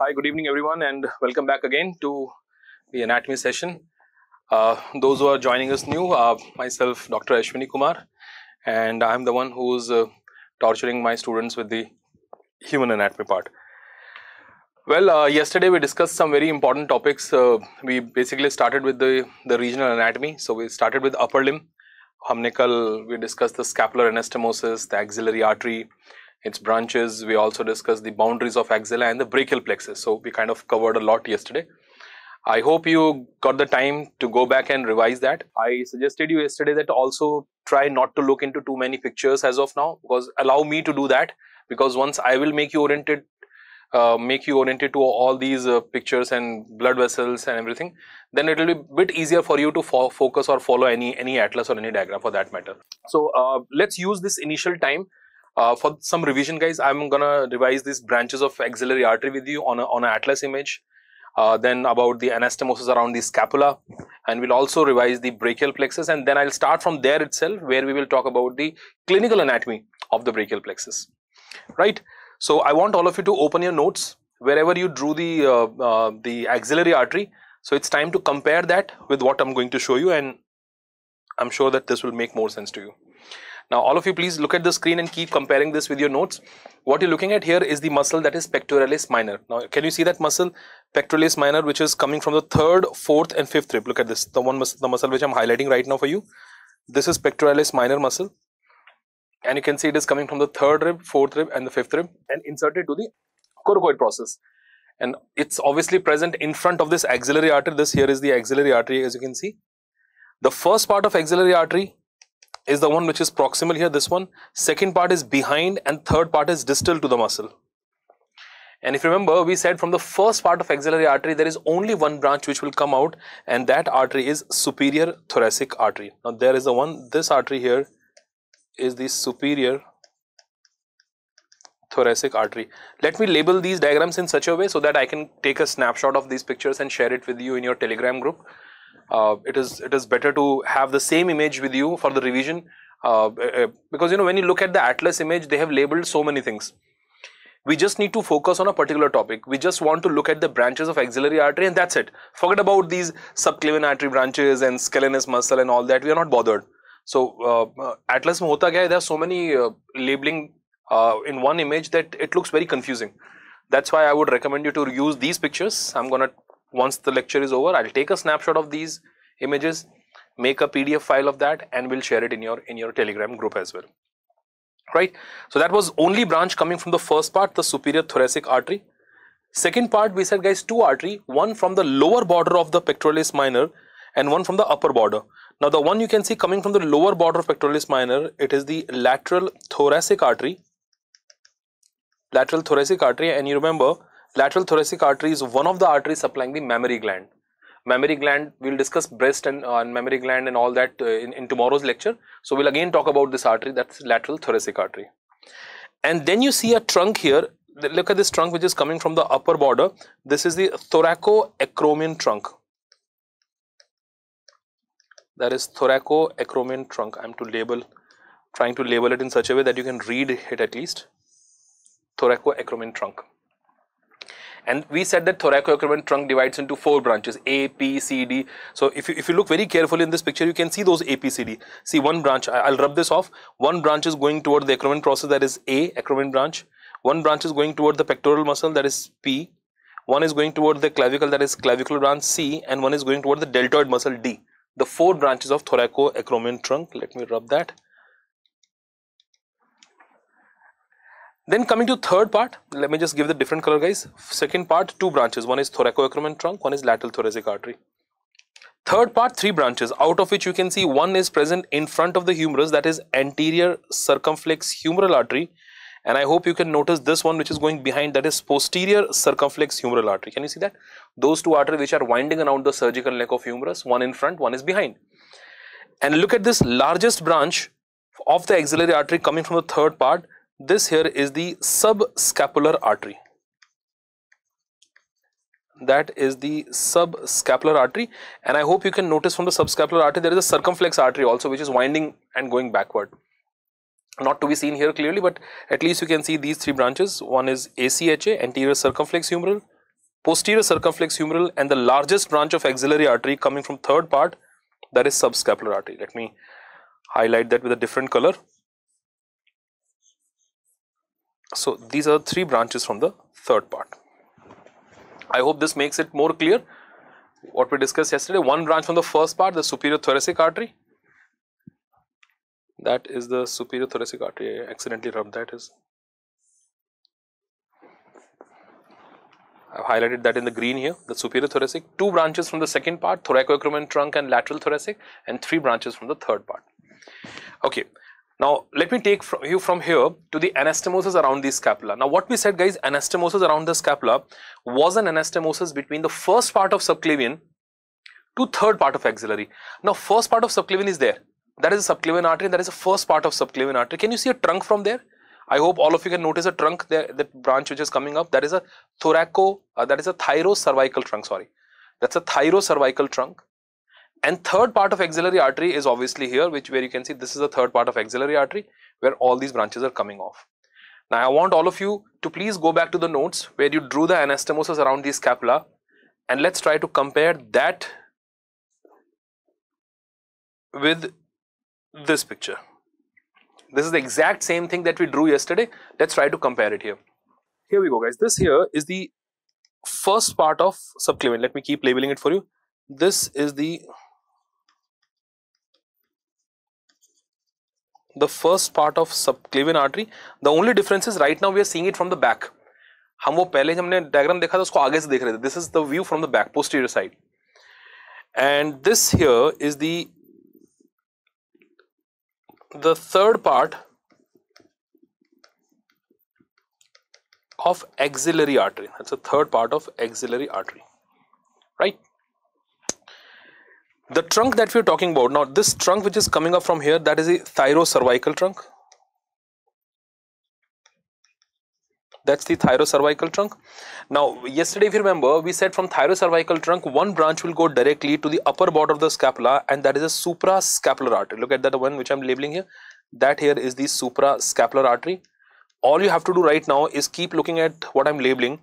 Hi, good evening everyone and welcome back again to the anatomy session. Uh, those who are joining us new, uh, myself Dr. Ashwini Kumar and I am the one who is uh, torturing my students with the human anatomy part. Well, uh, yesterday we discussed some very important topics. Uh, we basically started with the, the regional anatomy. So, we started with upper limb. we discussed the scapular anastomosis, the axillary artery, its branches. We also discussed the boundaries of axilla and the brachial plexus. So we kind of covered a lot yesterday. I hope you got the time to go back and revise that. I suggested you yesterday that also try not to look into too many pictures as of now because allow me to do that because once I will make you oriented uh, make you oriented to all these uh, pictures and blood vessels and everything, then it will be a bit easier for you to fo focus or follow any, any atlas or any diagram for that matter. So, uh, let's use this initial time uh, for some revision, guys, I'm gonna revise these branches of axillary artery with you on a, on an atlas image. Uh, then about the anastomosis around the scapula and we'll also revise the brachial plexus and then I'll start from there itself where we will talk about the clinical anatomy of the brachial plexus right so I want all of you to open your notes wherever you drew the uh, uh, the axillary artery so it's time to compare that with what I'm going to show you and I'm sure that this will make more sense to you now all of you please look at the screen and keep comparing this with your notes. What you're looking at here is the muscle that is pectoralis minor. Now can you see that muscle? Pectoralis minor which is coming from the third, fourth and fifth rib. Look at this. The one muscle, the muscle which I'm highlighting right now for you. This is pectoralis minor muscle. And you can see it is coming from the third rib, fourth rib and the fifth rib and inserted to the coracoid process and it's obviously present in front of this axillary artery. This here is the axillary artery as you can see. The first part of axillary artery is the one which is proximal here, this one. Second part is behind and third part is distal to the muscle. And if you remember, we said from the first part of axillary artery, there is only one branch which will come out and that artery is superior thoracic artery. Now, there is the one, this artery here is the superior thoracic artery. Let me label these diagrams in such a way so that I can take a snapshot of these pictures and share it with you in your telegram group. Uh, it is it is better to have the same image with you for the revision uh, eh, eh, because you know when you look at the atlas image they have labeled so many things we just need to focus on a particular topic we just want to look at the branches of axillary artery and that's it forget about these subclavian artery branches and scalenus muscle and all that we are not bothered so uh, uh atlas mein hota there are so many uh, labeling uh, in one image that it looks very confusing that's why i would recommend you to use these pictures i'm going to once the lecture is over, I'll take a snapshot of these images, make a PDF file of that and we'll share it in your, in your telegram group as well. Right. So that was only branch coming from the first part, the superior thoracic artery. Second part, we said guys, two artery, one from the lower border of the pectoralis minor and one from the upper border. Now the one you can see coming from the lower border of pectoralis minor, it is the lateral thoracic artery, lateral thoracic artery and you remember Lateral thoracic artery is one of the arteries supplying the mammary gland. Mammary gland, we'll discuss breast and, uh, and mammary gland and all that uh, in, in tomorrow's lecture. So we'll again talk about this artery, that's lateral thoracic artery. And then you see a trunk here. Look at this trunk which is coming from the upper border. This is the thoracoacromion trunk that is thoracoacromion trunk i'm to label trying to label it in such a way that you can read it at least thoracoacromion trunk and we said that thoracoacrine trunk divides into four branches, A, P, C, D. So if you, if you look very carefully in this picture, you can see those A, P, C, D. See one branch, I, I'll rub this off. One branch is going toward the acromion process, that is A, acromion branch. One branch is going toward the pectoral muscle, that is P. One is going toward the clavicle, that is clavicular branch C. And one is going toward the deltoid muscle, D. The four branches of thoracoacromion trunk. Let me rub that. Then coming to third part, let me just give the different color guys. Second part, two branches. One is thoracoacromion trunk, one is lateral thoracic artery. Third part, three branches, out of which you can see one is present in front of the humerus, that is anterior circumflex humeral artery. And I hope you can notice this one which is going behind, that is posterior circumflex humeral artery. Can you see that? Those two arteries which are winding around the surgical neck of humerus, one in front, one is behind. And look at this largest branch of the axillary artery coming from the third part, this here is the subscapular artery. That is the subscapular artery and I hope you can notice from the subscapular artery there is a circumflex artery also which is winding and going backward. Not to be seen here clearly but at least you can see these three branches. One is ACHA anterior circumflex humeral, posterior circumflex humeral and the largest branch of axillary artery coming from third part that is subscapular artery. Let me highlight that with a different color. So, these are three branches from the third part. I hope this makes it more clear what we discussed yesterday. One branch from the first part, the superior thoracic artery. That is the superior thoracic artery. I accidentally rubbed that is. I've highlighted that in the green here, the superior thoracic, two branches from the second part, thoracoacromion trunk and lateral thoracic, and three branches from the third part. Okay, now, let me take from you from here to the anastomosis around the scapula. Now, what we said guys, anastomosis around the scapula was an anastomosis between the first part of subclavian to third part of axillary. Now, first part of subclavian is there. That is a subclavian artery. That is the first part of subclavian artery. Can you see a trunk from there? I hope all of you can notice a trunk there, the branch which is coming up. That is a thoraco, uh, that is a thyrocervical trunk, sorry. That's a thyrocervical trunk. And third part of axillary artery is obviously here, which where you can see this is the third part of axillary artery where all these branches are coming off. Now I want all of you to please go back to the notes where you drew the anastomosis around the scapula and let's try to compare that with this picture. This is the exact same thing that we drew yesterday. Let's try to compare it here. Here we go guys. This here is the first part of subclavian. Let me keep labeling it for you. This is the the first part of subclavian artery. The only difference is right now we are seeing it from the back. हम वो पहले हमने diagram देखा था उसको आगे से देख रहे थे This is the view from the back, posterior side. And this here is the the third part of axillary artery that's the third part of axillary artery right the trunk that we're talking about, now this trunk which is coming up from here, that is the thyrocervical trunk. That's the thyrocervical trunk. Now, yesterday if you remember, we said from thyrocervical trunk, one branch will go directly to the upper border of the scapula and that is a suprascapular artery. Look at that one which I'm labeling here. That here is the suprascapular artery. All you have to do right now is keep looking at what I'm labeling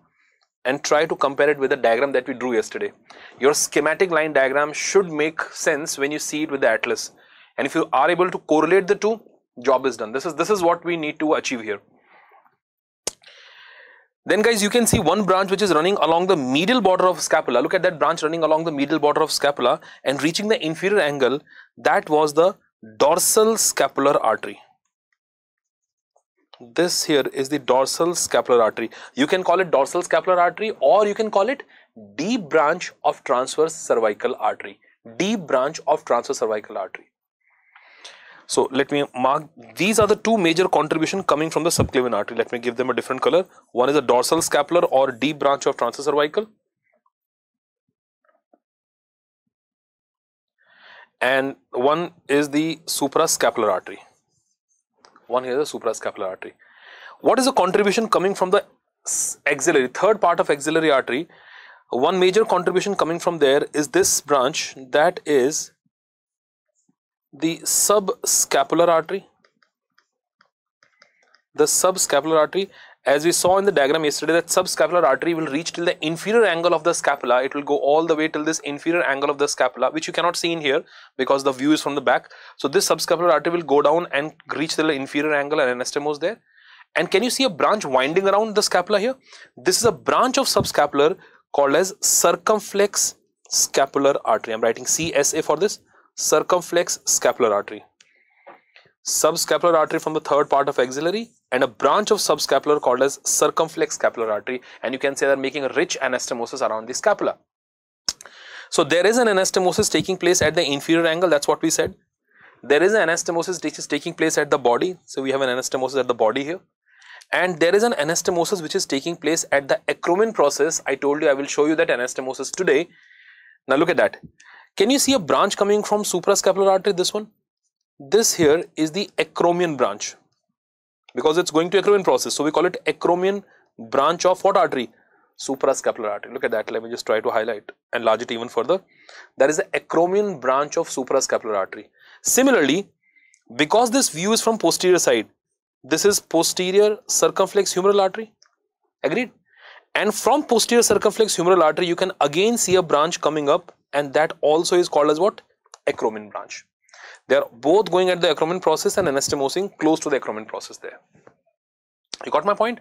and try to compare it with the diagram that we drew yesterday. Your schematic line diagram should make sense when you see it with the atlas. And if you are able to correlate the two, job is done. This is, this is what we need to achieve here. Then guys, you can see one branch which is running along the medial border of scapula. Look at that branch running along the medial border of scapula and reaching the inferior angle. That was the dorsal scapular artery this here is the dorsal scapular artery. You can call it dorsal scapular artery or you can call it D branch of transverse cervical artery. D branch of transverse cervical artery. So let me mark these are the two major contribution coming from the subclavian artery. Let me give them a different color. One is the dorsal scapular or D branch of transverse cervical. And one is the suprascapular artery one here is the suprascapular artery. What is the contribution coming from the axillary, third part of axillary artery? One major contribution coming from there is this branch that is the subscapular artery. The subscapular artery as we saw in the diagram yesterday that subscapular artery will reach till the inferior angle of the scapula it will go all the way till this inferior angle of the scapula which you cannot see in here because the view is from the back so this subscapular artery will go down and reach till the inferior angle and anastomose there and can you see a branch winding around the scapula here this is a branch of subscapular called as circumflex scapular artery i'm writing csa for this circumflex scapular artery subscapular artery from the third part of axillary and a branch of subscapular called as circumflex scapular artery and you can say they're making a rich anastomosis around the scapula. So there is an anastomosis taking place at the inferior angle that's what we said. There is an anastomosis which is taking place at the body so we have an anastomosis at the body here and there is an anastomosis which is taking place at the acromion process. I told you I will show you that anastomosis today. Now look at that. Can you see a branch coming from suprascapular artery this one? This here is the acromion branch because it's going to acromion process. So we call it acromion branch of what artery? Suprascapular artery. Look at that. Let me just try to highlight, enlarge it even further. That is the acromion branch of suprascapular artery. Similarly, because this view is from posterior side, this is posterior circumflex humeral artery. Agreed? And from posterior circumflex humeral artery, you can again see a branch coming up and that also is called as what? Acromion branch. They are both going at the acromion process and anastomosing close to the acromion process there. You got my point?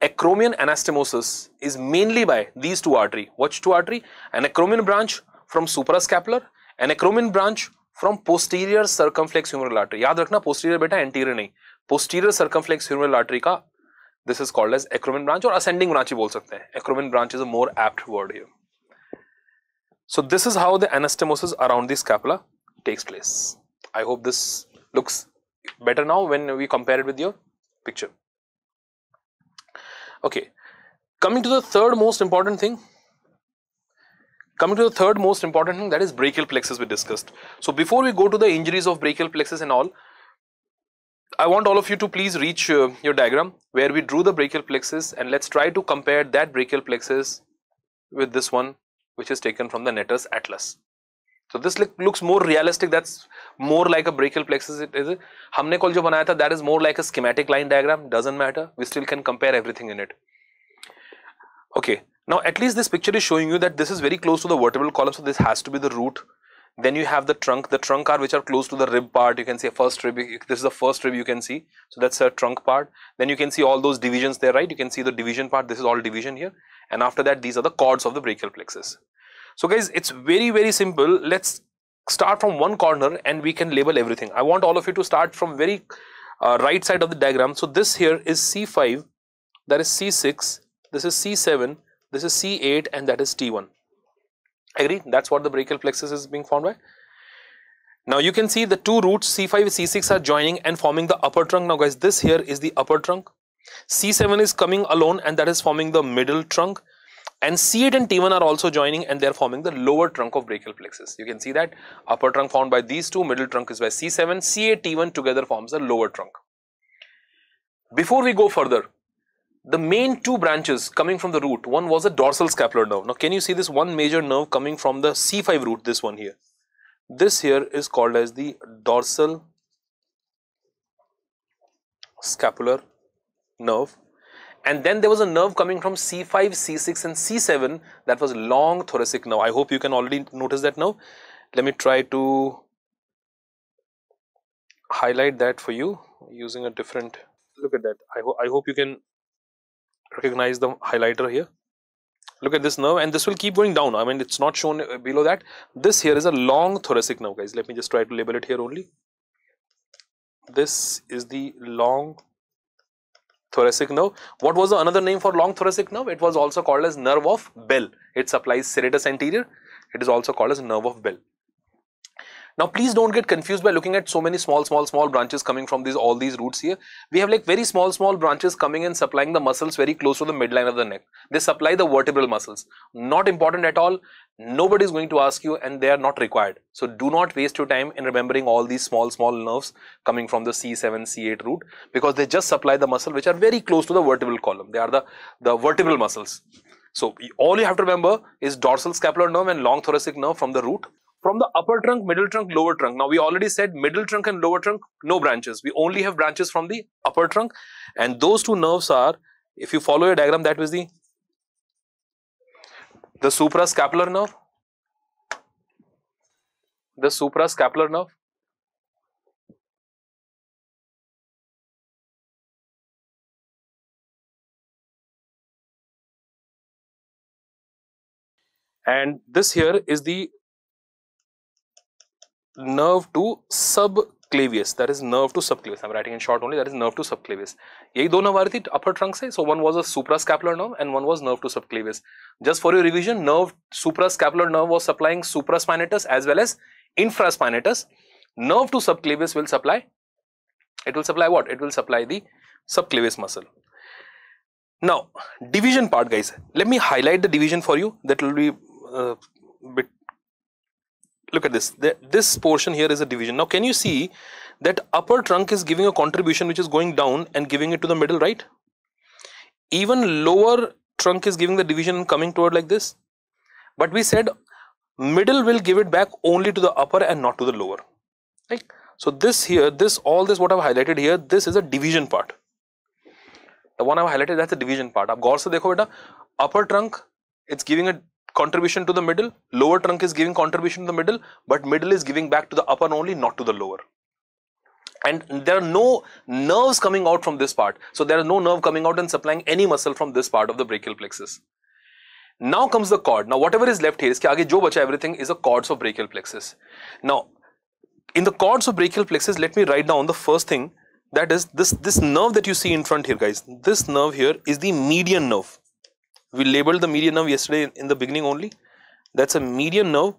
Acromion anastomosis is mainly by these two artery. Which two artery? An acromion branch from suprascapular, an acromion branch from posterior circumflex humeral artery. Yaad रखना posterior beta anterior nahi. Posterior circumflex humeral artery ka this is called as acromion branch or ascending branch bol sakte हैं. Acromion branch is a more apt word here. So this is how the anastomosis around the scapula takes place. I hope this looks better now when we compare it with your picture. Okay, coming to the third most important thing. Coming to the third most important thing that is brachial plexus we discussed. So before we go to the injuries of brachial plexus and all, I want all of you to please reach uh, your diagram where we drew the brachial plexus and let's try to compare that brachial plexus with this one which is taken from the Netter's atlas. So this look, looks more realistic. That's more like a brachial plexus. It is. हमने कल जो बनाया था that is more like a schematic line diagram. Doesn't matter. We still can compare everything in it. Okay. Now at least this picture is showing you that this is very close to the vertebral column. So this has to be the root. Then you have the trunk. The trunk are which are close to the rib part. You can see a first rib. This is the first rib you can see. So that's a trunk part. Then you can see all those divisions there, right? You can see the division part. This is all division here. And after that, these are the cords of the brachial plexus. So guys, it's very, very simple. Let's start from one corner and we can label everything. I want all of you to start from very uh, right side of the diagram. So this here is C5, that is C6, this is C7, this is C8 and that is T1. Agree? That's what the brachial plexus is being formed by. Now you can see the two roots C5 and C6 are joining and forming the upper trunk. Now guys, this here is the upper trunk. C7 is coming alone and that is forming the middle trunk. And C8 and T1 are also joining and they are forming the lower trunk of brachial plexus. You can see that upper trunk formed by these two, middle trunk is by C7, C8, T1 together forms the lower trunk. Before we go further, the main two branches coming from the root, one was a dorsal scapular nerve. Now, can you see this one major nerve coming from the C5 root, this one here? This here is called as the dorsal scapular nerve and then there was a nerve coming from C5, C6 and C7 that was long thoracic nerve. I hope you can already notice that now. Let me try to highlight that for you using a different look at that. I, ho I hope you can recognize the highlighter here. Look at this nerve and this will keep going down. I mean, it's not shown below that. This here is a long thoracic nerve guys. Let me just try to label it here only. This is the long thoracic nerve. What was another name for long thoracic nerve? It was also called as nerve of Bell. It supplies serratus anterior. It is also called as nerve of Bell. Now, please don't get confused by looking at so many small, small, small branches coming from these all these roots here. We have like very small, small branches coming and supplying the muscles very close to the midline of the neck. They supply the vertebral muscles. Not important at all. Nobody is going to ask you and they are not required. So, do not waste your time in remembering all these small, small nerves coming from the C7, C8 root because they just supply the muscle which are very close to the vertebral column. They are the, the vertebral muscles. So all you have to remember is dorsal scapular nerve and long thoracic nerve from the root. From the upper trunk, middle trunk, lower trunk. Now, we already said middle trunk and lower trunk, no branches. We only have branches from the upper trunk. And those two nerves are, if you follow your diagram, that was the, the suprascapular nerve, the suprascapular nerve, and this here is the nerve to subclavius that is nerve to subclavius i'm writing in short only that is nerve to subclavius yahi do nerve thi upper trunk se so one was a suprascapular nerve and one was nerve to subclavius just for your revision nerve suprascapular nerve was supplying supraspinatus as well as infraspinatus nerve to subclavius will supply it will supply what it will supply the subclavius muscle now division part guys let me highlight the division for you that will be uh, bit look at this this portion here is a division now can you see that upper trunk is giving a contribution which is going down and giving it to the middle right even lower trunk is giving the division coming toward like this but we said middle will give it back only to the upper and not to the lower right so this here this all this what i've highlighted here this is a division part the one i've highlighted that's the division part ab gaur upper trunk it's giving a contribution to the middle, lower trunk is giving contribution to the middle, but middle is giving back to the upper only, not to the lower. And there are no nerves coming out from this part. So there is no nerve coming out and supplying any muscle from this part of the brachial plexus. Now comes the cord. Now whatever is left here is, that, आगे everything is the cords of brachial plexus. Now in the cords of brachial plexus, let me write down the first thing that is this this nerve that you see in front here guys this nerve here is the median nerve we labeled the median nerve yesterday in the beginning only. That's a median nerve.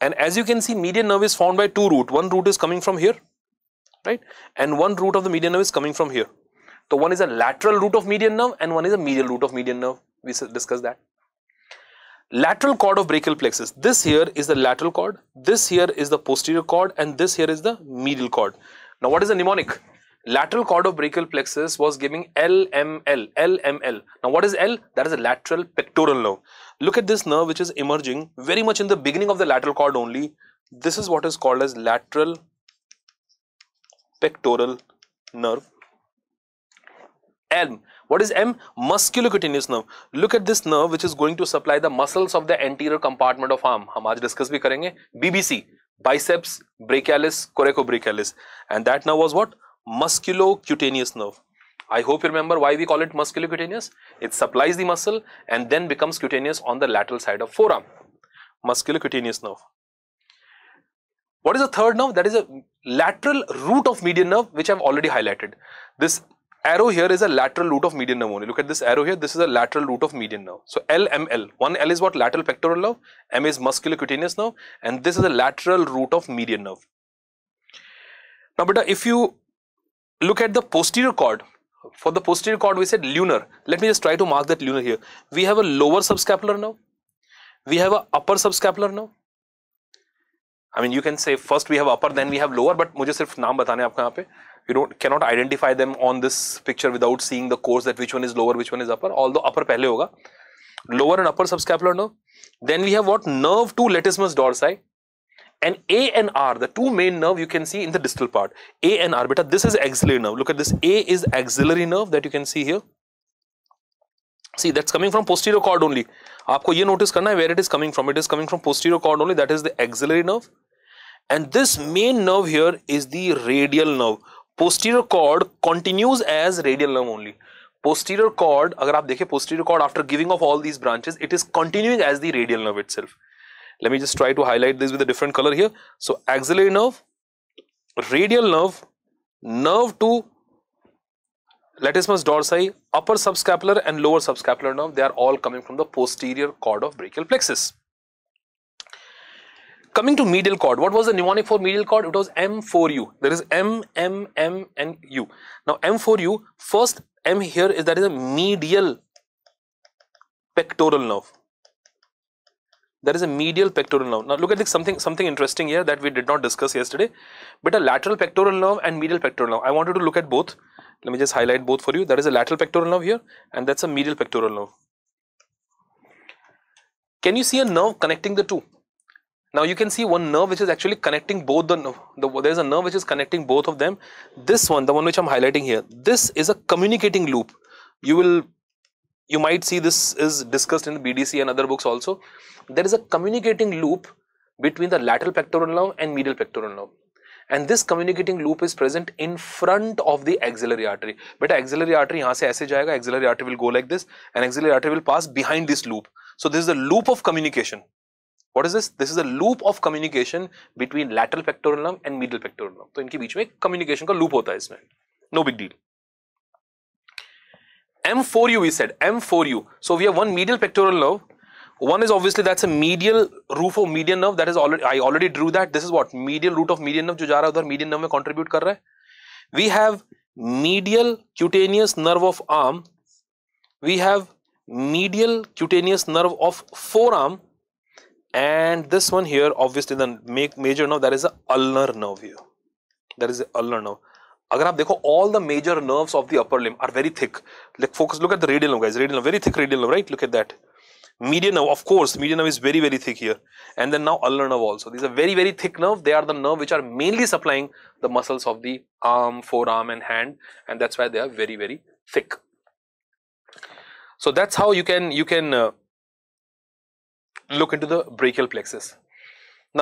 And as you can see, median nerve is formed by two root. One root is coming from here, right? And one root of the median nerve is coming from here. So one is a lateral root of median nerve and one is a medial root of median nerve. We discussed that. Lateral cord of brachial plexus. This here is the lateral cord. This here is the posterior cord and this here is the medial cord. Now what is the mnemonic? lateral cord of brachial plexus was giving LML, LML. Now what is L? That is a lateral pectoral nerve. Look at this nerve which is emerging very much in the beginning of the lateral cord only. This is what is called as lateral pectoral nerve. M. What is M? Musculocutaneous nerve. Look at this nerve which is going to supply the muscles of the anterior compartment of arm. We आज discuss भी करेंगे. BBC, biceps, brachialis, coracobrachialis. And that nerve was what? musculocutaneous nerve. I hope you remember why we call it musculocutaneous. It supplies the muscle and then becomes cutaneous on the lateral side of forearm. Musculocutaneous nerve. What is the third nerve? That is a lateral root of median nerve which I have already highlighted. This arrow here is a lateral root of median nerve only. Look at this arrow here. This is a lateral root of median nerve. So LML. One L is what? Lateral pectoral nerve. M is musculocutaneous nerve. And this is a lateral root of median nerve. Now, but if you look at the posterior cord. For the posterior cord, we said lunar. Let me just try to mark that lunar here. We have a lower subscapular nerve. We have a upper subscapular nerve. I mean, you can say first we have upper, then we have lower, but मुझे सिर्फ नाम बताने आपको You don't cannot identify them on this picture without seeing the course that which one is lower, which one is upper. Although upper पहले Lower and upper subscapular nerve. Then we have what nerve to latissimus dorsi. And A and R, the two main nerve you can see in the distal part, A and R beta, this is axillary nerve. Look at this, A is axillary nerve that you can see here. See, that's coming from posterior cord only. आपको ये notice करना है where it is coming from. It is coming from posterior cord only, that is the axillary nerve. And this main nerve here is the radial nerve. Posterior cord continues as radial nerve only. Posterior cord, अगर आप देखें posterior cord after giving off all these branches, it is continuing as the radial nerve itself. Let me just try to highlight this with a different color here. So axillary nerve, radial nerve, nerve to latissimus dorsi, upper subscapular and lower subscapular nerve, they are all coming from the posterior cord of brachial plexus. Coming to medial cord, what was the mnemonic for medial cord? It was M4U. There is M, M, M and U. Now M4U, first M here is that is a medial pectoral nerve there is a medial pectoral nerve. Now look at this, something something interesting here that we did not discuss yesterday. But a lateral pectoral nerve and medial pectoral nerve. I wanted to look at both. Let me just highlight both for you. There is a lateral pectoral nerve here and that's a medial pectoral nerve. Can you see a nerve connecting the two? Now you can see one nerve which is actually connecting both the, the there's a nerve which is connecting both of them. This one, the one which I'm highlighting here, this is a communicating loop. You will you might see this is discussed in BDC and other books also. There is a communicating loop between the lateral pectoral nerve and medial pectoral nerve. And this communicating loop is present in front of the axillary artery. But axillary artery यहाँ से ऐसे axillary artery will go like this, and axillary artery will pass behind this loop. So this is the loop of communication. What is this? This is a loop of communication between lateral pectoral nerve and medial pectoral nerve. So in between, communication का loop होता है इसमें. No big deal. M4U we said, M4U. So we have one medial pectoral nerve. One is obviously that's a medial roof of median nerve. That is already, I already drew that. This is what? Medial root of median nerve. जो जा रहा है median nerve में contribute We have medial cutaneous nerve of arm. We have medial cutaneous nerve of forearm. And this one here, obviously the major nerve, that is the ulnar nerve here. That is the ulnar nerve. अगर आप देखो all the major nerves of the upper limb are very thick like focus look at the radial nerve guys radial nerve very thick radial nerve right look at that median nerve of course median nerve is very very thick here and then now ulnar nerve also these are very very thick nerve they are the nerve which are mainly supplying the muscles of the arm forearm and hand and that's why they are very very thick so that's how you can you can uh, look into the brachial plexus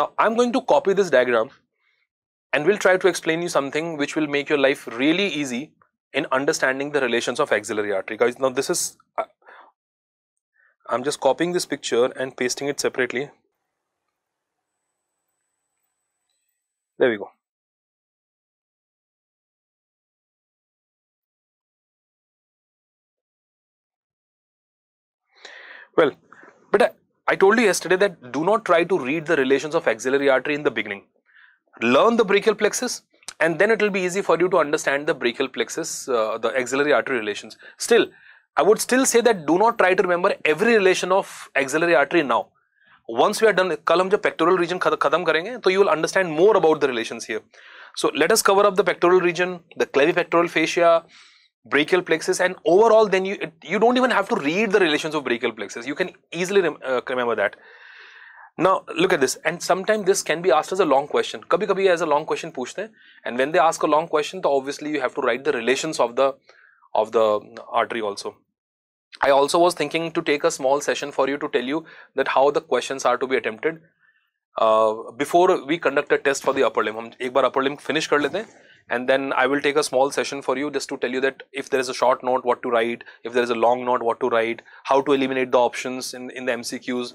now i'm going to copy this diagram and we'll try to explain you something which will make your life really easy in understanding the relations of axillary artery. Guys, now this is, uh, I'm just copying this picture and pasting it separately. There we go. Well, but I, I told you yesterday that do not try to read the relations of axillary artery in the beginning learn the brachial plexus and then it will be easy for you to understand the brachial plexus, uh, the axillary artery relations. Still, I would still say that do not try to remember every relation of axillary artery now. Once we are done, कल हम pectoral region खत्म karenge, so you will understand more about the relations here. So let us cover up the pectoral region, the clavipectoral fascia, brachial plexus and overall then you, you don't even have to read the relations of brachial plexus. You can easily rem uh, remember that. Now look at this and sometimes this can be asked as a long question. Kabhi kabhi as a long question puchte and when they ask a long question then obviously you have to write the relations of the of the artery also. I also was thinking to take a small session for you to tell you that how the questions are to be attempted. Uh, before we conduct a test for the upper limb, हम एक बार upper limb finish कर लेते हैं and then I will take a small session for you just to tell you that if there is a short note what to write, if there is a long note what to write, how to eliminate the options in, in the MCQs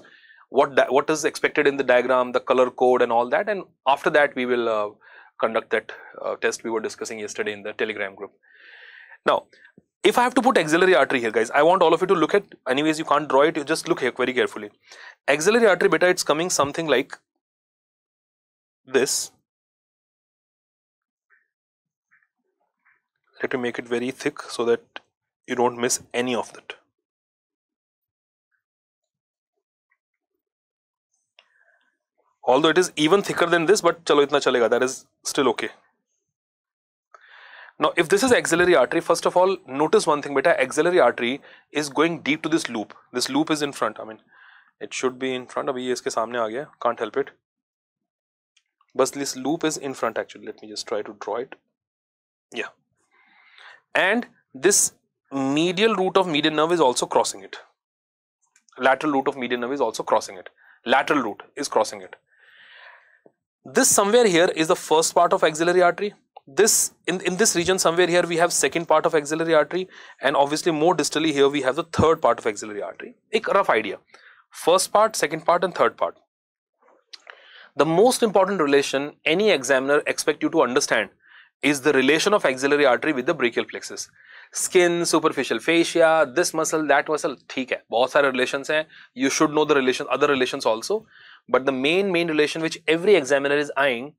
what what is expected in the diagram, the color code and all that and after that we will uh, conduct that uh, test we were discussing yesterday in the telegram group. Now if I have to put axillary artery here guys, I want all of you to look at anyways you can't draw it you just look here very carefully. Axillary artery beta it's coming something like this. Let me make it very thick so that you don't miss any of that. although it is even thicker than this but chalo itna chalega that is still okay now if this is axillary artery first of all notice one thing beta axillary artery is going deep to this loop this loop is in front i mean it should be in front of ye iske samne aa gaya can't help it but this loop is in front actually let me just try to draw it yeah and this medial root of median nerve is also crossing it lateral root of median nerve is also crossing it lateral root is crossing it this somewhere here is the first part of axillary artery. This in, in this region somewhere here we have second part of axillary artery and obviously more distally here we have the third part of axillary artery. A rough idea. First part, second part and third part. The most important relation any examiner expect you to understand is the relation of axillary artery with the brachial plexus. Skin, superficial fascia, this muscle, that muscle, ठीक है, बहुत सारे relations हैं. You should know the relation, other relations also. But the main, main relation which every examiner is eyeing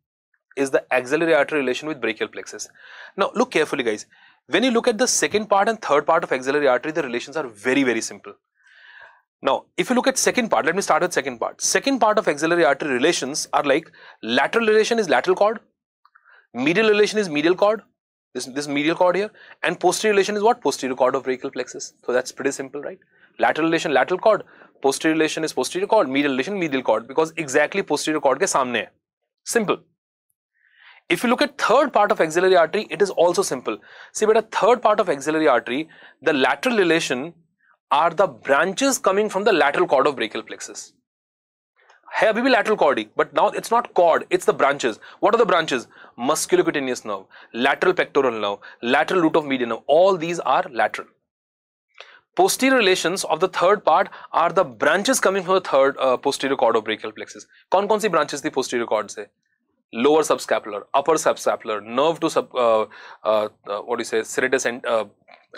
is the axillary artery relation with brachial plexus. Now look carefully guys. When you look at the second part and third part of axillary artery, the relations are very, very simple. Now, if you look at second part, let me start with second part. Second part of axillary artery relations are like lateral relation is lateral cord, medial relation is medial cord, this, this medial cord here, and posterior relation is what? Posterior cord of brachial plexus. So that's pretty simple, right? Lateral relation, lateral cord, posterior relation is posterior cord, medial relation medial cord because exactly posterior cord ke samne hai. Simple. If you look at third part of axillary artery, it is also simple. See, but a third part of axillary artery, the lateral relation are the branches coming from the lateral cord of brachial plexus. है abhi bhi lateral cord but now it's not cord, it's the branches. What are the branches? Musculocutaneous nerve, lateral pectoral nerve, lateral root of median nerve. All these are lateral posterior relations of the third part are the branches coming from the third uh, posterior cord of brachial plexus. कौन कौन सी branches the posterior cord Lower subscapular, upper subscapular, nerve to sub, uh, uh, uh, what do you say, serratus and uh,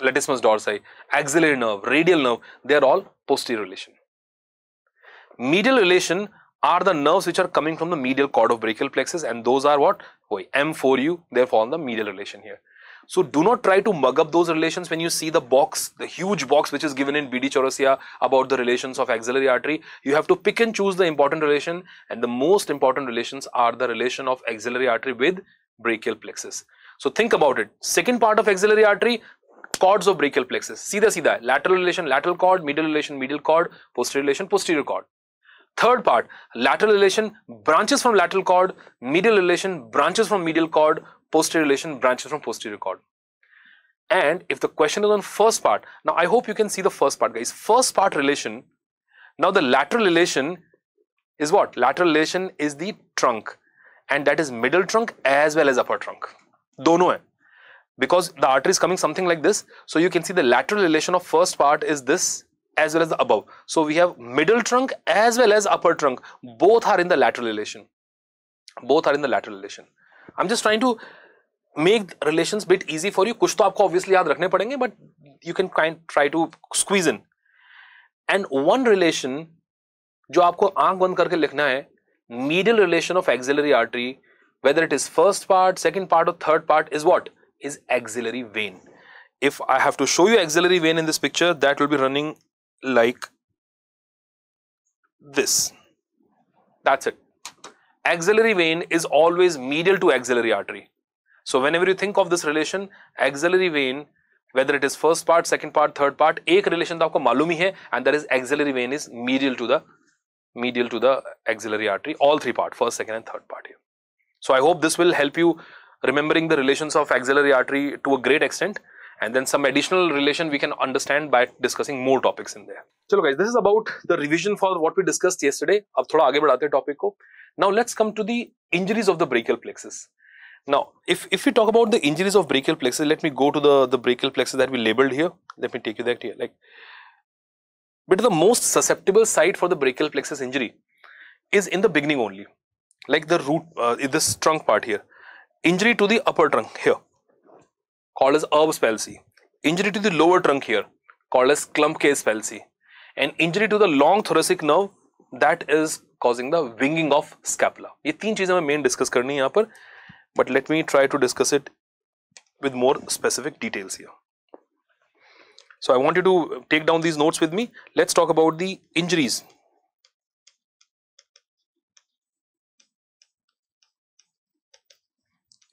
latissimus dorsi, axillary nerve, radial nerve, they are all posterior relation. Medial relation are the nerves which are coming from the medial cord of brachial plexus and those are what? Oh, M4U, they fall in the medial relation here. So do not try to mug up those relations when you see the box, the huge box which is given in BD Chaurasia about the relations of axillary artery. You have to pick and choose the important relation and the most important relations are the relation of axillary artery with brachial plexus. So think about it. Second part of axillary artery, cords of brachial plexus. See see that lateral relation, lateral cord, medial relation, medial cord, posterior relation, posterior cord. Third part, lateral relation branches from lateral cord, medial relation branches from medial cord, posterior relation branches from posterior cord. And if the question is on first part, now I hope you can see the first part guys, first part relation. Now the lateral relation is what? Lateral relation is the trunk and that is middle trunk as well as upper trunk. Dono hai. Because the artery is coming something like this. So you can see the lateral relation of first part is this as well as the above. So we have middle trunk as well as upper trunk. Both are in the lateral relation. Both are in the lateral relation. I'm just trying to make relation bit easy for you कुछ तो आपको obviously याद रखने पड़ेंगे but you can kind try to squeeze in and one relation जो आपको आंख बंद करके लिखना है medial relation of axillary artery whether it is first part second part और third part is what is axillary vein if I have to show you axillary vein in this picture that will be running like this that's it axillary vein is always medial to axillary artery So whenever you think of this relation, axillary vein, whether it is first part, second part, third part, a relation तो आपको मालूम and that is axillary vein is medial to the medial to the axillary artery, all three part, first, second and third part here. So I hope this will help you remembering the relations of axillary artery to a great extent and then some additional relation we can understand by discussing more topics in there. Chalo guys, this is about the revision for what we discussed yesterday. Now let's come to the injuries of the brachial plexus. Now, if, if we talk about the injuries of brachial plexus, let me go to the, the brachial plexus that we labeled here. Let me take you that here. Like, but the most susceptible site for the brachial plexus injury is in the beginning only, like the root, uh, this trunk part here. Injury to the upper trunk here, called as arm palsy. Injury to the lower trunk here, called as clump case palsy. And injury to the long thoracic nerve, that is causing the winging of scapula. These three things हमें main discuss here but let me try to discuss it with more specific details here. So I want you to take down these notes with me. Let's talk about the injuries.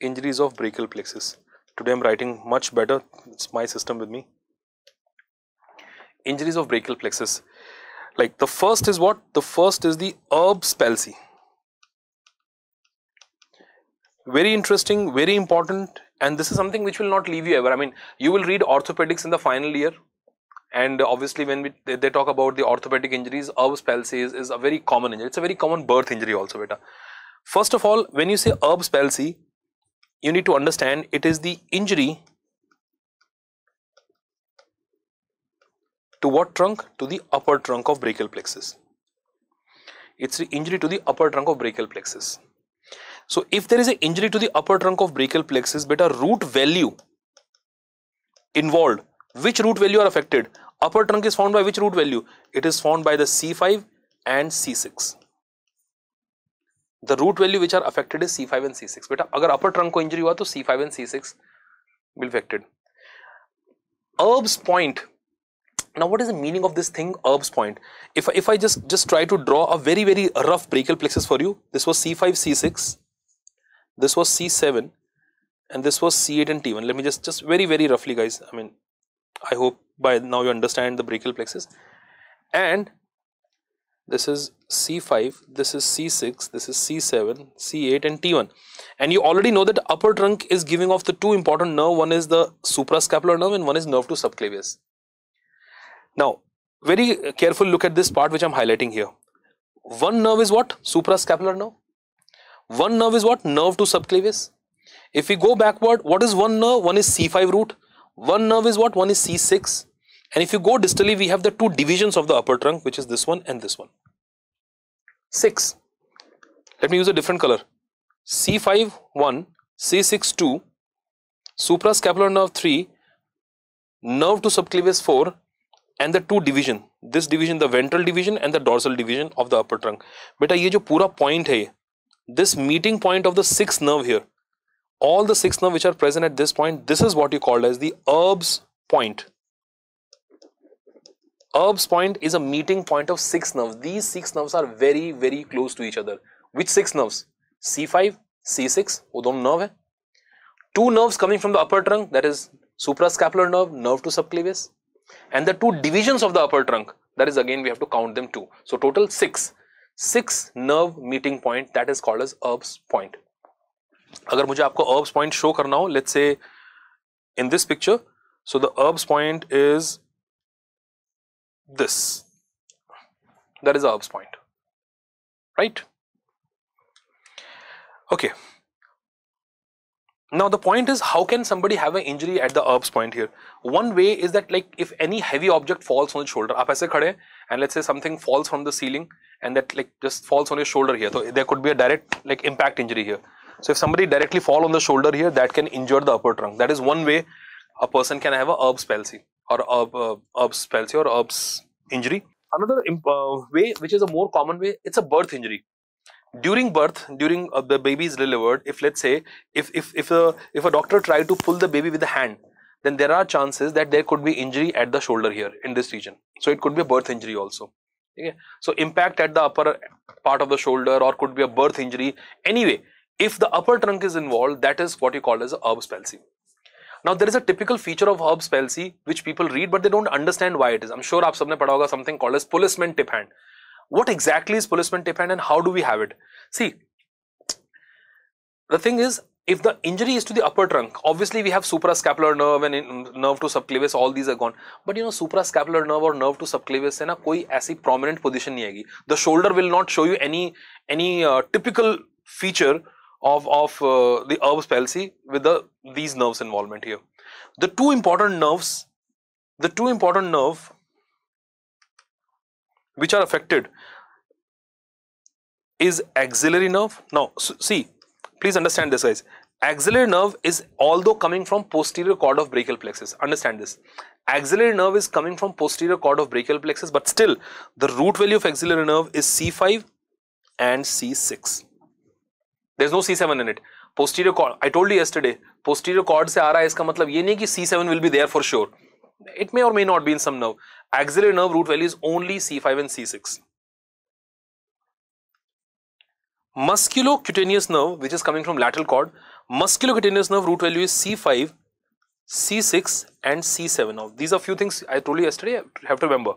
Injuries of brachial plexus. Today I'm writing much better. It's my system with me. Injuries of brachial plexus. Like the first is what? The first is the herb spalsy very interesting, very important and this is something which will not leave you ever. I mean, you will read orthopedics in the final year and obviously when we, they, they, talk about the orthopedic injuries, herb palsy is, is a very common injury. It's a very common birth injury also beta. First of all, when you say herb palsy, you need to understand it is the injury to what trunk? To the upper trunk of brachial plexus. It's the injury to the upper trunk of brachial plexus. So if there is an injury to the upper trunk of brachial plexus, beta root value involved, which root value are affected? Upper trunk is found by which root value? It is found by the C5 and C6. The root value which are affected is C5 and C6. Beta, agar upper trunk ko injury hua, to C5 and C6 will affected. Herb's point now what is the meaning of this thing herb's point if, if i just just try to draw a very very rough brachial plexus for you this was c5 c6 this was C7 and this was C8 and T1. Let me just, just very, very roughly guys, I mean, I hope by now you understand the brachial plexus. And this is C5, this is C6, this is C7, C8 and T1. And you already know that upper trunk is giving off the two important nerve. One is the suprascapular nerve and one is nerve to subclavius. Now, very careful look at this part which I'm highlighting here. One nerve is what? Suprascapular nerve. One nerve is what? Nerve to subclavius. If we go backward, what is one nerve? One is C5 root. One nerve is what? One is C6. And if you go distally, we have the two divisions of the upper trunk, which is this one and this one. 6. Let me use a different color. C5, 1, C6, 2, suprascapular nerve 3, nerve to subclavius 4, and the two division. This division, the ventral division and the dorsal division of the upper trunk. Beta, ये जो पूरा point है ये this meeting point of the sixth nerve here, all the six nerves which are present at this point, this is what you call as the herbs point. Herbs point is a meeting point of six nerves. These six nerves are very, very close to each other. Which six nerves? C5, C6, वो nerve Two nerves coming from the upper trunk, that is suprascapular nerve, nerve to subclavius, and the two divisions of the upper trunk, that is again we have to count them two. So total six six nerve meeting point that is called as Erb's point. agar मुझे आपको Erb's point show करना हो, let's say in this picture, so the Erb's point is this. That is Erb's point, right? Okay. Now the point is how can somebody have an injury at the Erb's point here? One way is that like if any heavy object falls on the shoulder, आप ऐसे खड़े हैं and let's say something falls from the ceiling and that like just falls on your shoulder here so there could be a direct like impact injury here so if somebody directly fall on the shoulder here that can injure the upper trunk that is one way a person can have a herbs palsy or herb, uh, herbs palsy or herbs injury another uh, way which is a more common way it's a birth injury during birth during uh, the baby is delivered if let's say if if if a if a doctor tried to pull the baby with the hand then there are chances that there could be injury at the shoulder here in this region. So it could be a birth injury also. Okay? So impact at the upper part of the shoulder or could be a birth injury. Anyway, if the upper trunk is involved, that is what you call as a herb palsy. Now there is a typical feature of herb palsy which people read but they don't understand why it is. I'm sure you sabne padha something called as policeman tip hand. What exactly is policeman tip hand and how do we have it? See, the thing is if the injury is to the upper trunk, obviously we have suprascapular nerve and nerve to subclavius, all these are gone. But you know, suprascapular nerve or nerve to subclavius से ना कोई prominent position The shoulder will not show you any any uh, typical feature of of uh, the Erb's palsy with the these nerves involvement here. The two important nerves, the two important nerve which are affected is axillary nerve. Now see Please understand this guys. Axillary nerve is although coming from posterior cord of brachial plexus. Understand this. Axillary nerve is coming from posterior cord of brachial plexus but still the root value of axillary nerve is C5 and C6. There's no C7 in it. Posterior cord, I told you yesterday, posterior cord se aa raha hai iska matlab ye nahi ki C7 will be there for sure. It may or may not be in some nerve. Axillary nerve root value is only C5 and C6. Musculocutaneous nerve, which is coming from lateral cord, musculocutaneous nerve root value is C5, C6 and C7. Now, these are few things I told you yesterday, you have to remember.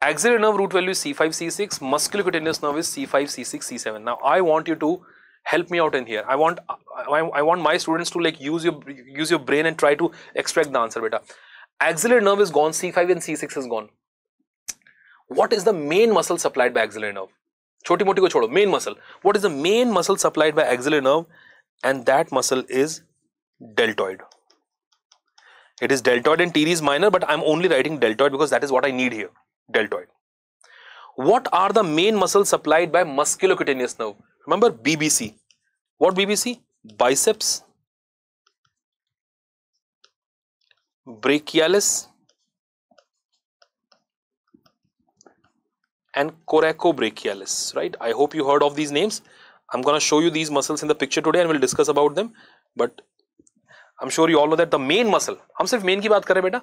Axillary nerve root value is C5, C6, musculocutaneous nerve is C5, C6, C7. Now, I want you to help me out in here. I want I, I want my students to like use your use your brain and try to extract the answer beta. Axillary nerve is gone, C5 and C6 is gone. What is the main muscle supplied by axillary nerve? Choti moti को छोड़ो main muscle what is the main muscle supplied by axillary and that muscle is deltoid. It is deltoid and teres minor, but I'm only writing deltoid because that is what I need here, deltoid. What are the main muscles supplied by musculocutaneous nerve? Remember BBC. What BBC? Biceps, brachialis, and coracobrachialis, right? I hope you heard of these names. I'm going to show you these muscles in the picture today and we'll discuss about them. But I'm sure you all know that the main muscle, I'm सिर्फ main की बात करें beta.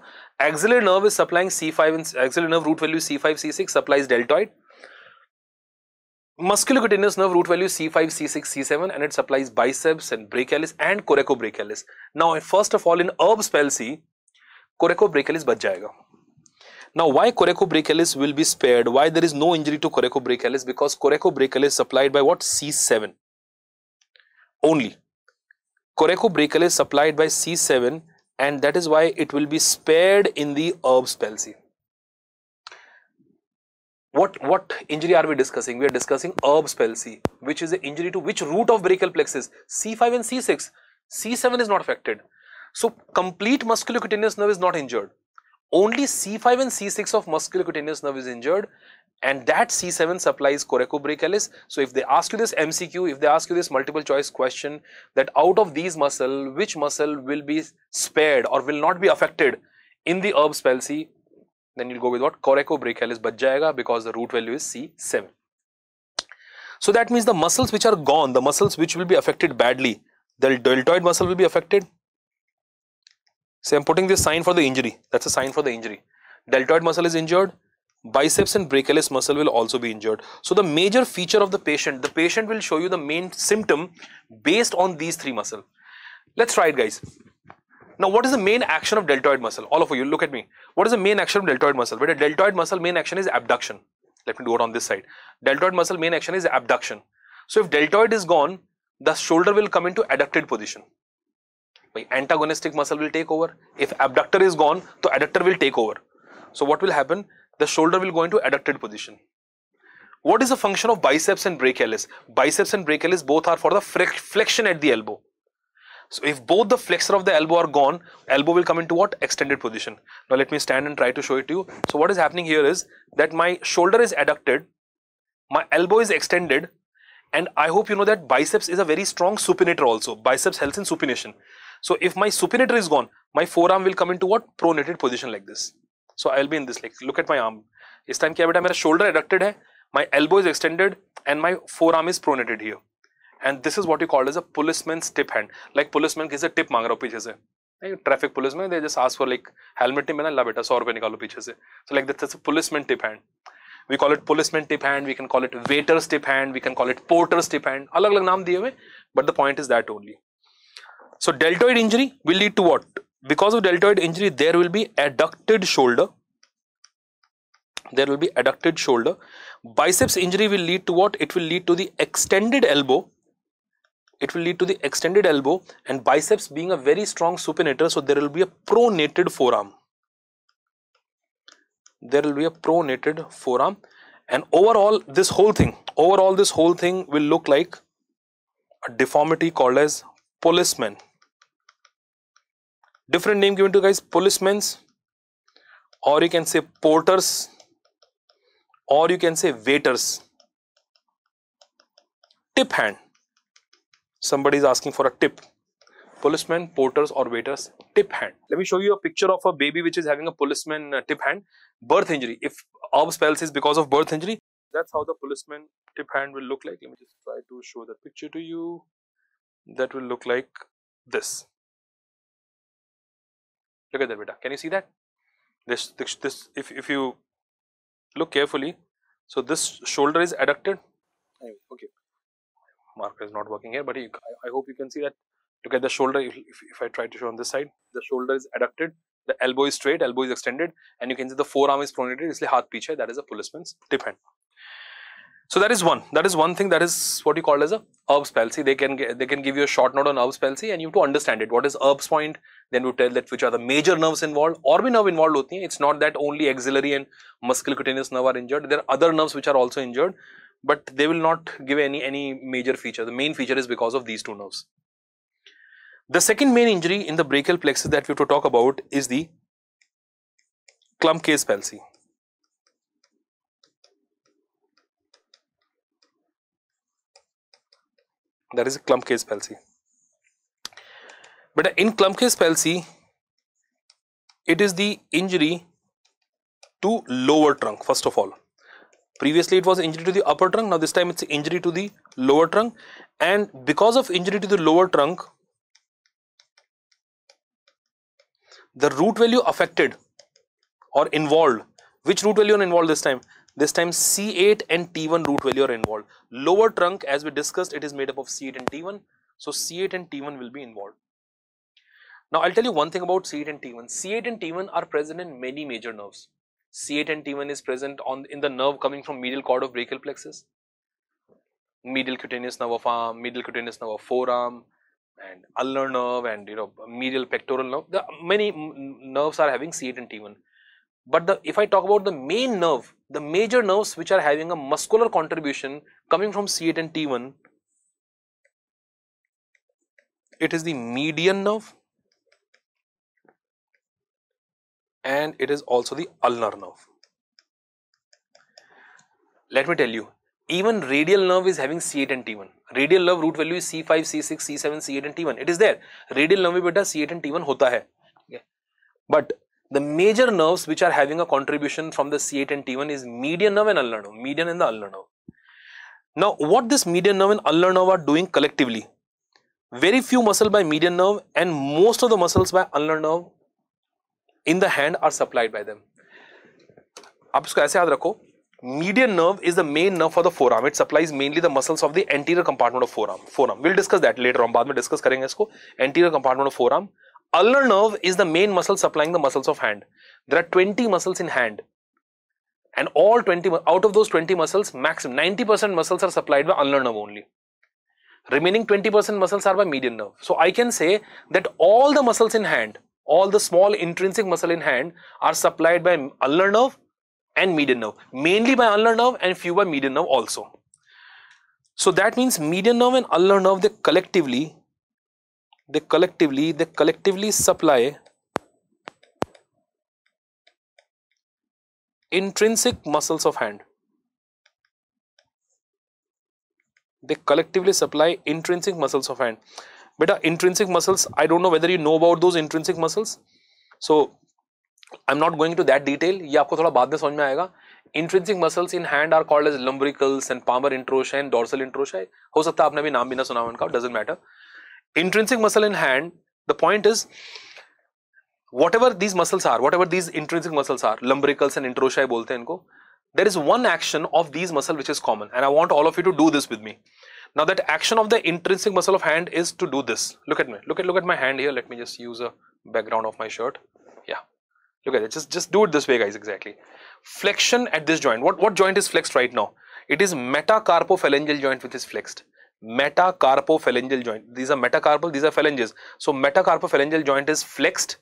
axillary nerve is supplying C5 and axillary nerve root value C5 C6 supplies deltoid. Musculocutaneous nerve root value C5 C6 C7 and it supplies biceps and brachialis and coracobrachialis. Now first of all in herb c coracobrachialis बच jayega. Now, why coracobrachialis will be spared? Why there is no injury to coracobrachialis? Because coracobrachialis Brachialis supplied by what? C7 only. Coracobrachialis Brachialis supplied by C7 and that is why it will be spared in the herb palsy. What, what injury are we discussing? We are discussing herb palsy, which is an injury to which root of brachial plexus? C5 and C6. C7 is not affected. So, complete musculocutaneous nerve is not injured only C5 and C6 of musculocutaneous nerve is injured and that C7 supplies coracobrachialis. So if they ask you this MCQ, if they ask you this multiple choice question that out of these muscle, which muscle will be spared or will not be affected in the herb palsy, then you'll go with what? Coracobrachialis But jayega because the root value is C7. So that means the muscles which are gone, the muscles which will be affected badly, the deltoid muscle will be affected, so I'm putting this sign for the injury. That's a sign for the injury. Deltoid muscle is injured. Biceps and brachialis muscle will also be injured. So the major feature of the patient, the patient will show you the main symptom based on these three muscles. Let's try it guys. Now, what is the main action of deltoid muscle? All of you, look at me. What is the main action of deltoid muscle? Where the deltoid muscle main action is abduction. Let me do it on this side. Deltoid muscle main action is abduction. So, if deltoid is gone, the shoulder will come into adducted position my antagonistic muscle will take over. If abductor is gone, the adductor will take over. So what will happen? The shoulder will go into adducted position. What is the function of biceps and brachialis? Biceps and brachialis both are for the flexion at the elbow. So if both the flexor of the elbow are gone, elbow will come into what? Extended position. Now let me stand and try to show it to you. So what is happening here is that my shoulder is adducted, my elbow is extended and I hope you know that biceps is a very strong supinator also. Biceps helps in supination. So if my supinator is gone, my forearm will come into what pronated position like this. So I'll be in this Like, Look at my arm. This time kya beta? My shoulder adducted hai. My elbow is extended and my forearm is pronated here. And this is what you call as a policeman's tip hand. Like policeman is a tip mang raha piche se. Traffic policeman they just ask for like helmeti, tip mein la beta 100 rupees nikalo piche se. So like that's a policeman tip hand. We call it policeman tip hand. We can call it waiter's tip hand. We can call it porter's tip hand. Alag alag naam diye hue. But the point is that only. So deltoid injury will lead to what? Because of deltoid injury, there will be adducted shoulder. There will be adducted shoulder. Biceps injury will lead to what? It will lead to the extended elbow. It will lead to the extended elbow and biceps being a very strong supinator. So there will be a pronated forearm. There will be a pronated forearm and overall this whole thing, overall this whole thing will look like a deformity called as policeman different name given to guys policemen, or you can say porters or you can say waiters tip hand somebody is asking for a tip policemen porters or waiters tip hand let me show you a picture of a baby which is having a policeman uh, tip hand birth injury if ob spells is because of birth injury that's how the policeman tip hand will look like let me just try to show the picture to you that will look like this Look at that, beta. Can you see that? This, this, this if, if you look carefully, so this shoulder is adducted. Okay. Marker is not working here, but you, I, I hope you can see that. Look at the shoulder. If, if, if I try to show on this side, the shoulder is adducted the elbow is straight, elbow is extended and you can see the forearm is pronated, इसलिए हाथ पीछे that is a policeman's tip hand. So that is one. That is one thing that is what you call as a herbs palsy. They can they can give you a short note on herbs palsy and you have to understand it. What is herbs point? Then you tell that which are the major nerves involved or भी nerve involved होती हैं. It's not that only axillary and musculocutaneous nerve are injured. There are other nerves which are also injured, but they will not give any any major feature. The main feature is because of these two nerves. The second main injury in the brachial plexus that we have to talk about is the clump case palsy. that is clump case palsy but in clump case palsy it is the injury to lower trunk first of all previously it was injury to the upper trunk now this time it's injury to the lower trunk and because of injury to the lower trunk the root value affected or involved which root value involved this time this time C8 and T1 root value are involved. Lower trunk as we discussed it is made up of C8 and T1. So C8 and T1 will be involved. Now I'll tell you one thing about C8 and T1. C8 and T1 are present in many major nerves. C8 and T1 is present on in the nerve coming from medial cord of brachial plexus, medial cutaneous nerve of arm, medial cutaneous nerve of forearm, and ulnar nerve and you know medial pectoral nerve. The many nerves are having C8 and T1. But the, if I talk about the main nerve the major nerves which are having a muscular contribution coming from C8 and T1, it is the median nerve and it is also the ulnar nerve. Let me tell you, even radial nerve is having C8 and T1. Radial nerve root value is C5, C6, C7, C8 and T1. It is there. Radial nerve beta बेटा C8 and T1 hota hai. But the major nerves which are having a contribution from the C8 and T1 is median nerve and ulnar nerve, median and the ulnar nerve. Now, what this median nerve and ulnar nerve are doing collectively? Very few muscle by median nerve and most of the muscles by ulnar nerve in the hand are supplied by them. ऐसे याद रखो median nerve is the main nerve for the forearm it supplies mainly the muscles of the anterior compartment of forearm forearm we'll discuss that later on बाद में discuss करेंगे इसको anterior compartment of forearm Ulnar nerve is the main muscle supplying the muscles of hand. There are 20 muscles in hand. And all 20, out of those 20 muscles, maximum 90% muscles are supplied by ulnar nerve only. Remaining 20% muscles are by median nerve. So I can say that all the muscles in hand, all the small intrinsic muscle in hand are supplied by ulnar nerve and median nerve. Mainly by ulnar nerve and few by median nerve also. So that means median nerve and ulnar nerve, they collectively they collectively they collectively supply intrinsic muscles of hand they collectively supply intrinsic muscles of hand beta intrinsic muscles i don't know whether you know about those intrinsic muscles so i'm not going to that detail ye aapko thoda baad mein samajh mein aayega intrinsic muscles in hand are called as lumbricals and palmar इंट्रोशा and dorsal इंट्रोशा ho sakta है आपने भी नाम भी suna hoga उनका doesn't matter intrinsic muscle in hand, the point is whatever these muscles are, whatever these intrinsic muscles are, lumbricals and introshi bolte hain inko, there is one action of these muscle which is common and I want all of you to do this with me. Now that action of the intrinsic muscle of hand is to do this. Look at me. Look at look at my hand here. Let me just use a background of my shirt. Yeah. Look at it. Just just do it this way, guys. Exactly. Flexion at this joint. What what joint is flexed right now? It is metacarpophalangeal joint which is flexed metacarpophalangeal joint. These are metacarpal, these are phalanges. So metacarpophalangeal joint is flexed,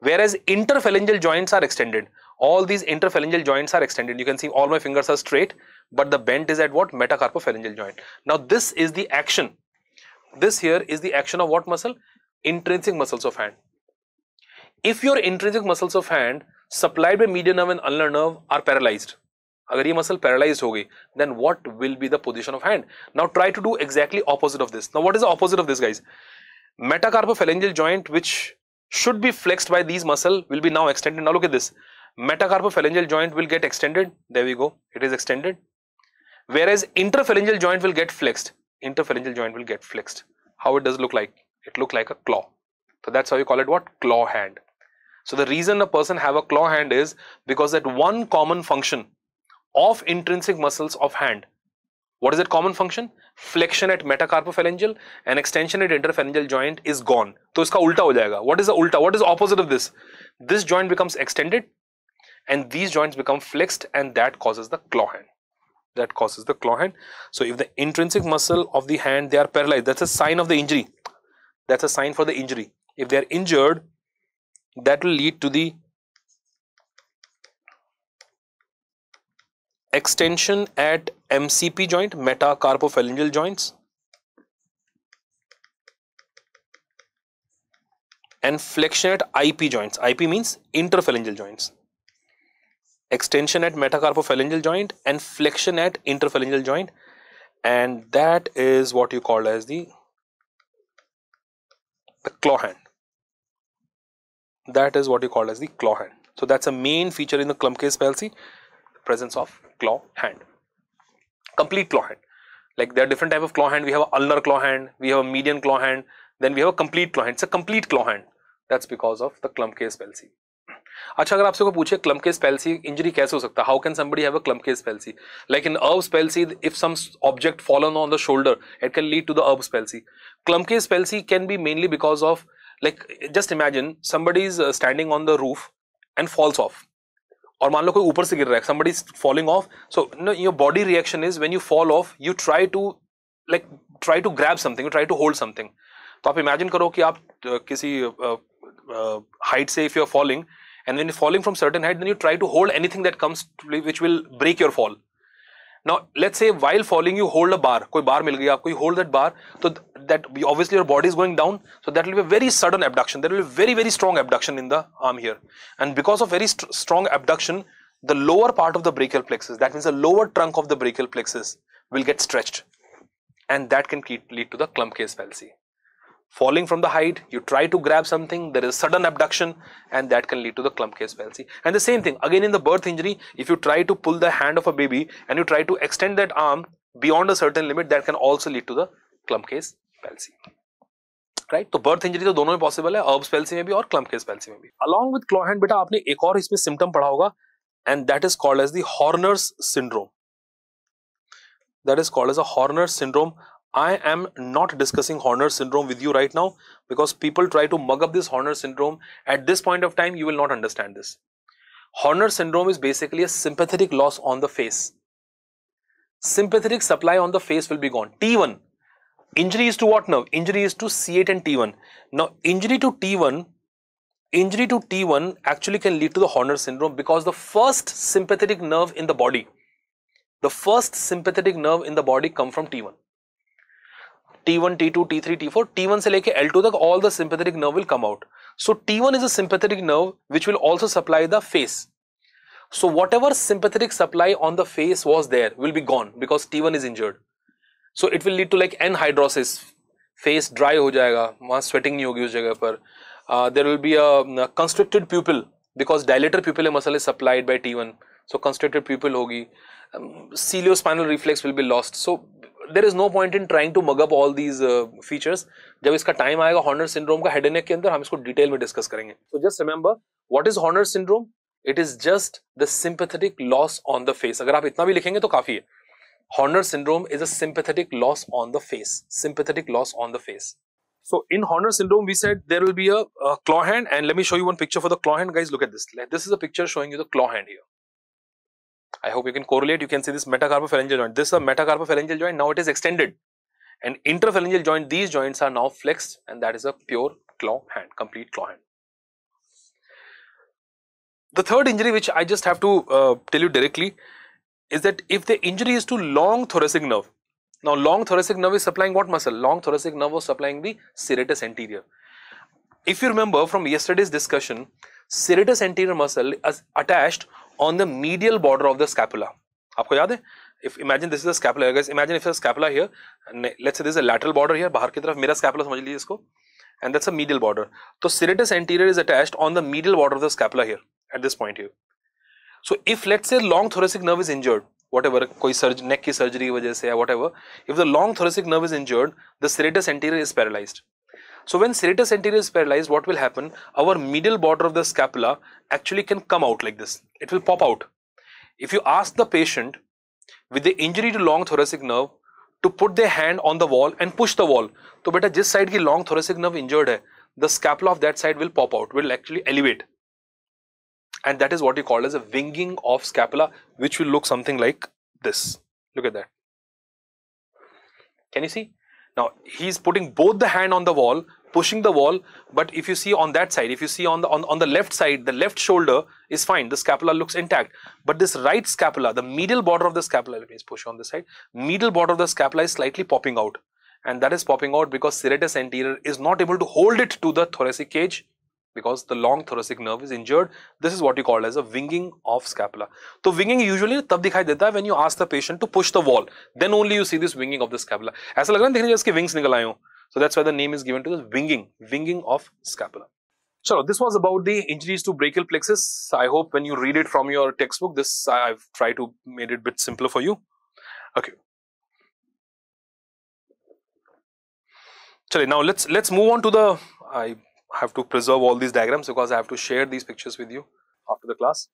whereas interphalangeal joints are extended. All these interphalangeal joints are extended. You can see all my fingers are straight, but the bent is at what? Metacarpophalangeal joint. Now this is the action. This here is the action of what muscle? Intrinsic muscles of hand. If your intrinsic muscles of hand supplied by median nerve and ulnar nerve are paralyzed, agar ye muscle paralyzed ho then what will be the position of hand now try to do exactly opposite of this now what is the opposite of this guys metacarpophalangeal joint which should be flexed by these muscle will be now extended now look at this metacarpophalangeal joint will get extended there we go it is extended whereas interphalangeal joint will get flexed interphalangeal joint will get flexed how it does look like it look like a claw so that's how you call it what claw hand so the reason a person have a claw hand is because that one common function of intrinsic muscles of hand. What is that common function? Flexion at metacarpophalangeal and extension at interphalangeal joint is gone. So, iska ulta ho jayega. What is the ulta? What is the opposite of this? This joint becomes extended and these joints become flexed and that causes the claw hand. That causes the claw hand. So, if the intrinsic muscle of the hand, they are paralyzed. That's a sign of the injury. That's a sign for the injury. If they are injured, that will lead to the extension at MCP joint, metacarpophalangeal joints, and flexion at IP joints. IP means interphalangeal joints. Extension at metacarpophalangeal joint and flexion at interphalangeal joint. And that is what you call as the, the claw hand. That is what you call as the claw hand. So that's a main feature in the clump case palsy, presence of claw hand complete claw hand like there are different type of claw hand we have a ulnar claw hand we have a median claw hand then we have a complete claw hand it's a complete claw hand that's because of the clump case palsy अच्छा अगर आपसे को पूछे क्लम Klumpke's पेल्सी injury कैसे हो सकता how can somebody have a Klumpke's palsy like in Erb's palsy if some object fallen on the shoulder it can lead to the Erb's palsy Klumpke's palsy can be mainly because of like just imagine somebody is standing on the roof and falls off और मान लो कोई ऊपर से गिर रहा है somebody is falling off so no your body reaction is when you fall off you try to like try to grab something you try to hold something तो आप इमेजिन करो कि आप किसी हाइट से if you are falling and when you falling from certain height then you try to hold anything that comes which will break your fall now let's say while falling you hold a bar कोई bar मिल गया aapko you hold that bar so that obviously your body is going down so that will be a very sudden abduction there will be very very strong abduction in the arm here and because of very st strong abduction the lower part of the brachial plexus that means the lower trunk of the brachial plexus will get stretched and that can lead to the clump case fallacy falling from the height, you try to grab something, there is sudden abduction and that can lead to the clump case palsy. And the same thing, again in the birth injury, if you try to pull the hand of a baby and you try to extend that arm beyond a certain limit, that can also lead to the clump case palsy, right? So, birth injury is दोनों में possible है अर्ब्स पेल्सी में भी और Klumpke's Along with भी along with claw hand बेटा आपने symptom. और इसमें सिम्टम पढ़ा होगा and that is called as the Horner's syndrome I am not discussing Horner syndrome with you right now because people try to mug up this Horner syndrome. At this point of time, you will not understand this. Horner syndrome is basically a sympathetic loss on the face. Sympathetic supply on the face will be gone. T1. Injury is to what nerve? Injury is to C8 and T1. Now, injury to T1, injury to T1 actually can lead to the Horner syndrome because the first sympathetic nerve in the body, the first sympathetic nerve in the body come from T1 T one T two T three T four T one से लेके L two तक all the sympathetic nerve will come out so T one is a sympathetic nerve which will also supply the face So whatever sympathetic supply on the face was there will be gone because T1 is injured. So it will lead to like anhydrosis. Face dry हो जाएगा वहाँ sweating नहीं होगी उस जगह पर. Uh, there will be a, a constricted pupil because dilator pupillary muscle is supplied by T1. So constricted pupil होगी. Um, Celiospinal reflex will be lost. So there is no point in trying to mug up all these features जब इसका time आएगा Horner syndrome का head and neck के अंदर हम इसको detail में डिस्कस करेंगे तो just remember what is Horner syndrome it is just the sympathetic loss on the face अगर आप इतना भी लिखेंगे तो काफी है Horner syndrome is a sympathetic loss on the face sympathetic loss on the face So in Horner syndrome, we said there will be a, a, claw hand and let me show you one picture for the claw hand. Guys, look at this. This is a picture showing you the claw hand here. I hope you can correlate. You can see this metacarpophalangeal joint. This is a metacarpophalangeal joint. Now it is extended. And interphalangeal joint, these joints are now flexed and that is a pure claw hand, complete claw hand. The third injury which I just have to uh, tell you directly is that if the injury is to long thoracic nerve, now long thoracic nerve is supplying what muscle? Long thoracic nerve was supplying the serratus anterior. If you remember from yesterday's discussion, serratus anterior muscle is attached on the medial border of the scapula आपको याद है if imagine this is the scapula guys imagine if there's scapula here let's say this is a lateral border here बाहर की तरफ मेरा scapula समझ लीजिए इसको and that's a medial border तो serratus anterior is attached on the medial border of the scapula here at this point here so if let's say long thoracic nerve is injured whatever कोई सर्ज neck की surgery की वजह से या whatever if the long thoracic nerve is injured the serratus anterior is paralyzed So when serratus anterior is paralyzed, what will happen? Our medial border of the scapula actually can come out like this. It will pop out. If you ask the patient with the injury to long thoracic nerve to put their hand on the wall and push the wall, so, beta, this side की long thoracic nerve injured the scapula of that side will pop out, will actually elevate. And that is what you call as a winging of scapula, which will look something like this. Look at that. Can you see? Now he's putting both the hand on the wall, pushing the wall. But if you see on that side, if you see on the on, on the left side, the left shoulder is fine. The scapula looks intact. But this right scapula, the medial border of the scapula, let me push on this side. Medial border of the scapula is slightly popping out. And that is popping out because serratus anterior is not able to hold it to the thoracic cage because the long thoracic nerve is injured. This is what you call as a winging of scapula. So winging usually तब दिखाई when you ask the patient to push the wall. Then only you see this winging of the scapula. ऐसा लग रहा है wings So that's why the name is given to the winging, winging of scapula. So this was about the injuries to brachial plexus. I hope when you read it from your textbook, this I've tried to made it a bit simpler for you. Okay. now let's let's move on to the I I have to preserve all these diagrams because I have to share these pictures with you after the class.